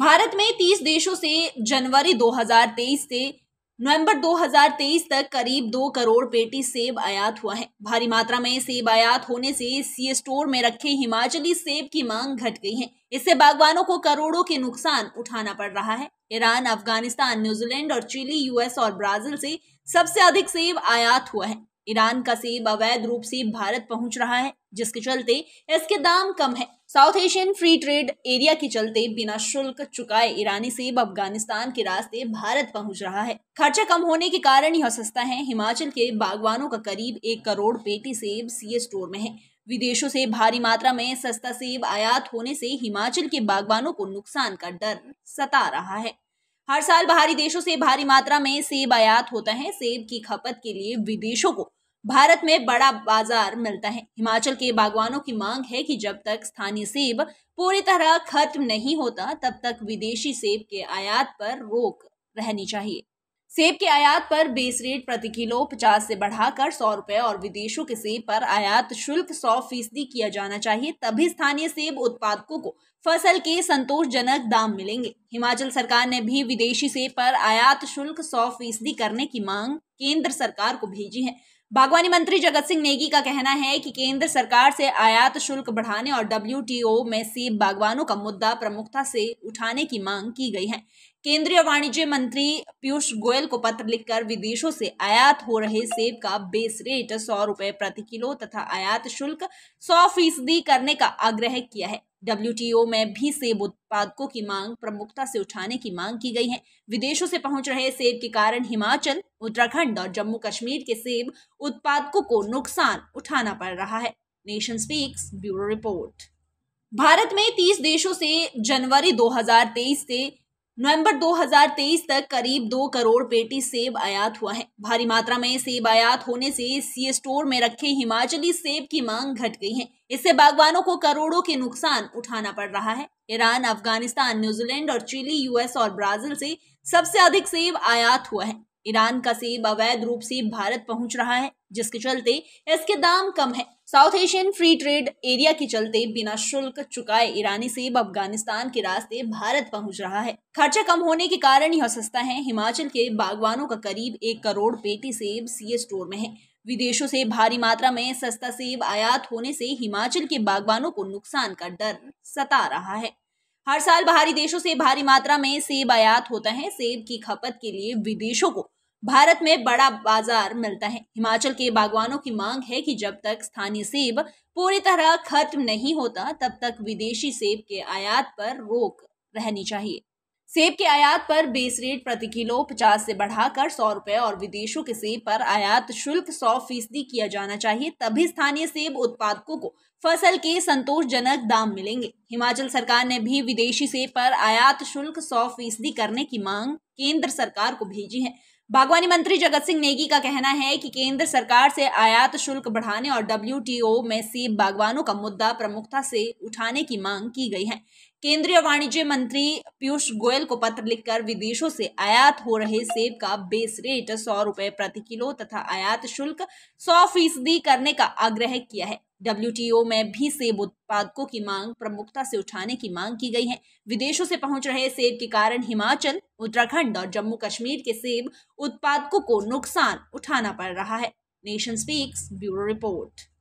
भारत में 30 देशों से जनवरी 2023 से नवंबर 2023 तक करीब दो करोड़ पेटी सेब आयात हुआ है भारी मात्रा में सेब आयात होने से सी स्टोर में रखे हिमाचली सेब की मांग घट गई है इससे बागवानों को करोड़ों के नुकसान उठाना पड़ रहा है ईरान अफगानिस्तान न्यूजीलैंड और चिली यूएस और ब्राजील से सबसे अधिक सेब आयात हुआ है ईरान का सेब अवैध रूप से भारत पहुंच रहा है जिसके चलते इसके दाम कम है South Asian free trade area के चलते बिना शुल्क चुकाए ईरानी सेब अफगानिस्तान के रास्ते भारत पहुंच रहा है खर्चा कम होने के कारण यह सस्ता है हिमाचल के बागवानों का करीब एक करोड़ पेटी सेब सीए स्टोर में है विदेशों से भारी मात्रा में सस्ता सेब आयात होने से हिमाचल के बागवानों को नुकसान का डर सता रहा है हर साल बाहरी देशों से भारी मात्रा में सेब आयात होता है सेब की खपत के लिए विदेशों को भारत में बड़ा बाजार मिलता है हिमाचल के बागवानों की मांग है कि जब तक स्थानीय सेब पूरी तरह खत्म नहीं होता तब तक विदेशी सेब के आयात पर रोक रहनी चाहिए सेब के आयात पर बेस रेट प्रति किलो पचास से बढ़ाकर सौ रुपए और विदेशों के सेब पर आयात शुल्क सौ फीसदी किया जाना चाहिए तभी स्थानीय सेब उत्पादकों को फसल के संतोषजनक दाम मिलेंगे हिमाचल सरकार ने भी विदेशी सेब पर आयात शुल्क सौ फीसदी करने की मांग केंद्र सरकार को भेजी है बागवानी मंत्री जगत सिंह नेगी का कहना है कि केंद्र सरकार से आयात शुल्क बढ़ाने और डब्ल्यू में सेब बागवानों का मुद्दा प्रमुखता से उठाने की मांग की गई है केंद्रीय वाणिज्य मंत्री पीयूष गोयल को पत्र लिखकर विदेशों से आयात हो रहे सेब का बेस रेट सौ रुपए प्रति किलो तथा आयात शुल्क सौ फीसदी करने का आग्रह किया है डब्ल्यू में भी सेब उत्पादकों की मांग प्रमुखता से उठाने की मांग की गई है विदेशों से पहुंच रहे सेब के कारण हिमाचल उत्तराखंड और जम्मू कश्मीर के सेब उत्पादकों को नुकसान उठाना पड़ रहा है nation speaks bureau report Bharat में 30 देशों से जनवरी 2023 से नवंबर 2023 तक करीब दो करोड़ पेटी सेब आयात हुआ है भारी मात्रा में सेब आयात होने से सी स्टोर में रखे हिमाचली सेब की मांग घट गई है इससे बागवानों को करोड़ों के नुकसान उठाना पड़ रहा है ईरान अफगानिस्तान न्यूजीलैंड और चिली यूएस और ब्राजील से सबसे अधिक सेब आयात हुआ है ईरान का सेब अवैध रूप से भारत पहुंच रहा है जिसके चलते इसके दाम कम है South Asian free trade area के चलते बिना शुल्क चुकाए ईरानी सेब अफगानिस्तान के रास्ते भारत पहुंच रहा है खर्चा कम होने के कारण यह सस्ता है हिमाचल के बागवानों का करीब एक करोड़ पेटी सेब सी स्टोर में है विदेशों से भारी मात्रा में सस्ता सेब आयात होने से हिमाचल के बागवानों को नुकसान का डर सता रहा है हर साल बाहरी देशों से भारी मात्रा में सेब आयात होता है सेब की खपत के लिए विदेशों को भारत में बड़ा बाजार मिलता है हिमाचल के बागवानों की मांग है कि जब तक स्थानीय सेब पूरी तरह खत्म नहीं होता तब तक विदेशी सेब के आयात पर रोक रहनी चाहिए सेब के आयात पर बेस रेट प्रति किलो पचास से बढ़ाकर सौ रुपए और विदेशों के सेब पर आयात शुल्क सौ फीसदी किया जाना चाहिए तभी स्थानीय सेब उत्पादकों को फसल के संतोषजनक दाम मिलेंगे हिमाचल सरकार ने भी विदेशी सेब पर आयात शुल्क सौ फीसदी करने की मांग केंद्र सरकार को भेजी है बागवानी मंत्री जगत सिंह नेगी का कहना है कि केंद्र सरकार से आयात शुल्क बढ़ाने और डब्ल्यू में सेब बागवानों का मुद्दा प्रमुखता से उठाने की मांग की गई है केंद्रीय वाणिज्य मंत्री पीयूष गोयल को पत्र लिखकर विदेशों से आयात हो रहे सेब का बेस रेट सौ रुपए प्रति किलो तथा आयात शुल्क सौ फीसदी करने का आग्रह किया है डब्ल्यू में भी सेब उत्पादकों की मांग प्रमुखता से उठाने की मांग की गई है विदेशों से पहुंच रहे सेब के कारण हिमाचल उत्तराखंड और जम्मू कश्मीर के सेब उत्पादकों को नुकसान उठाना पड़ रहा है नेशन स्पीक्स ब्यूरो रिपोर्ट